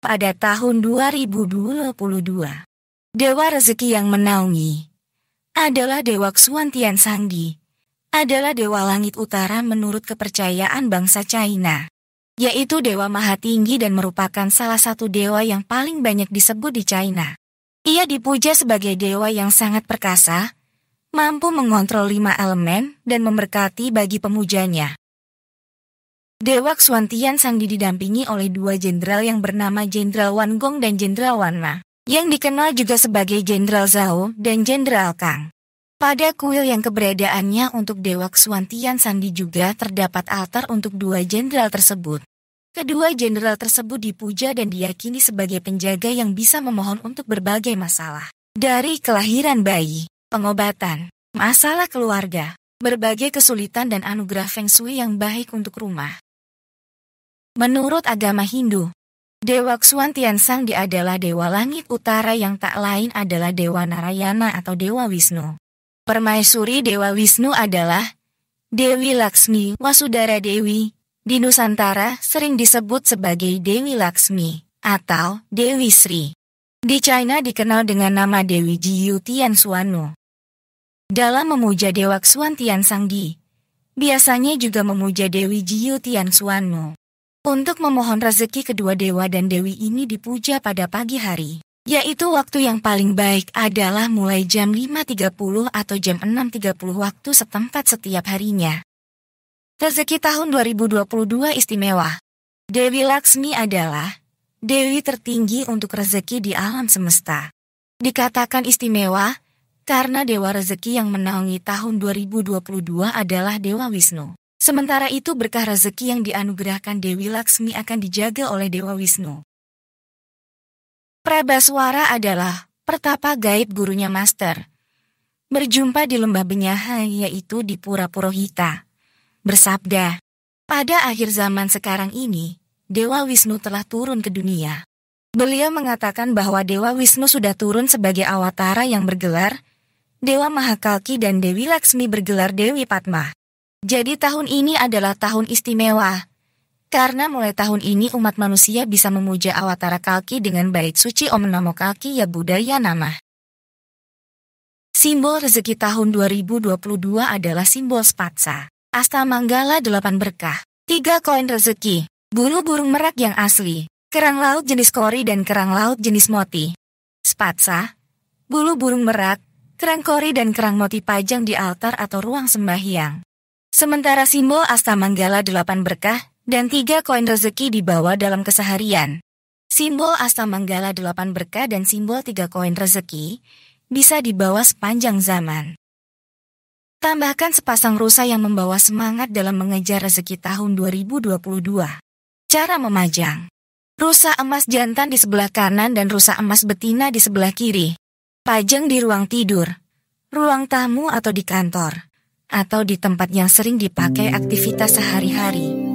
pada tahun 2022. Dewa rezeki yang menaungi adalah Dewa Xuantian Sangdi, adalah Dewa Langit Utara menurut kepercayaan bangsa China, yaitu Dewa Maha Tinggi dan merupakan salah satu dewa yang paling banyak disebut di China. Ia dipuja sebagai dewa yang sangat perkasa, mampu mengontrol lima elemen dan memberkati bagi pemujanya. Dewa Sang Sandi didampingi oleh dua jenderal yang bernama Jenderal Wan Gong dan Jenderal Wan Ma, yang dikenal juga sebagai Jenderal Zhao dan Jenderal Kang. Pada kuil yang keberadaannya untuk Dewa Sang Sandi juga terdapat altar untuk dua jenderal tersebut. Kedua jenderal tersebut dipuja dan diyakini sebagai penjaga yang bisa memohon untuk berbagai masalah. Dari kelahiran bayi, pengobatan, masalah keluarga, berbagai kesulitan dan anugerah feng shui yang baik untuk rumah. Menurut agama Hindu, Dewa Sang Di adalah dewa langit utara yang tak lain adalah dewa Narayana atau dewa Wisnu. Permaisuri dewa Wisnu adalah Dewi Laksmi Wasudara Dewi. Di Nusantara sering disebut sebagai Dewi Laksmi atau Dewi Sri. Di China dikenal dengan nama Dewi Jiu Tian Suanu. Dalam memuja Dewa Sang Di, biasanya juga memuja Dewi Jiu Tian Suanu untuk memohon rezeki kedua dewa dan dewi ini dipuja pada pagi hari, yaitu waktu yang paling baik adalah mulai jam 5.30 atau jam 6.30 waktu setempat setiap harinya. Rezeki tahun 2022 istimewa. Dewi Laksmi adalah dewi tertinggi untuk rezeki di alam semesta. Dikatakan istimewa karena dewa rezeki yang menaungi tahun 2022 adalah Dewa Wisnu. Sementara itu berkah rezeki yang dianugerahkan Dewi Laksmi akan dijaga oleh Dewa Wisnu. Prabaswara adalah pertapa gaib gurunya master. Berjumpa di lembah Benyaha yaitu di Pura Purohita. Bersabda, pada akhir zaman sekarang ini, Dewa Wisnu telah turun ke dunia. Beliau mengatakan bahwa Dewa Wisnu sudah turun sebagai awatara yang bergelar Dewa Mahakalki dan Dewi Laksmi bergelar Dewi Patma. Jadi tahun ini adalah tahun istimewa. Karena mulai tahun ini umat manusia bisa memuja Awatara Kalki dengan bait suci Om Namo Kalki ya Budaya Nama. Simbol rezeki tahun 2022 adalah simbol spatsa. Asta Manggala 8 berkah. tiga koin rezeki. Bulu burung merak yang asli. Kerang laut jenis kori dan kerang laut jenis moti. Spatsa. Bulu burung merak, kerang kori dan kerang moti pajang di altar atau ruang sembahyang. Sementara simbol asta manggala delapan berkah dan tiga koin rezeki dibawa dalam keseharian. Simbol asta manggala delapan berkah dan simbol tiga koin rezeki bisa dibawa sepanjang zaman. Tambahkan sepasang rusa yang membawa semangat dalam mengejar rezeki tahun 2022. Cara memajang. Rusa emas jantan di sebelah kanan dan rusa emas betina di sebelah kiri. Pajang di ruang tidur, ruang tamu atau di kantor atau di tempat yang sering dipakai aktivitas sehari-hari.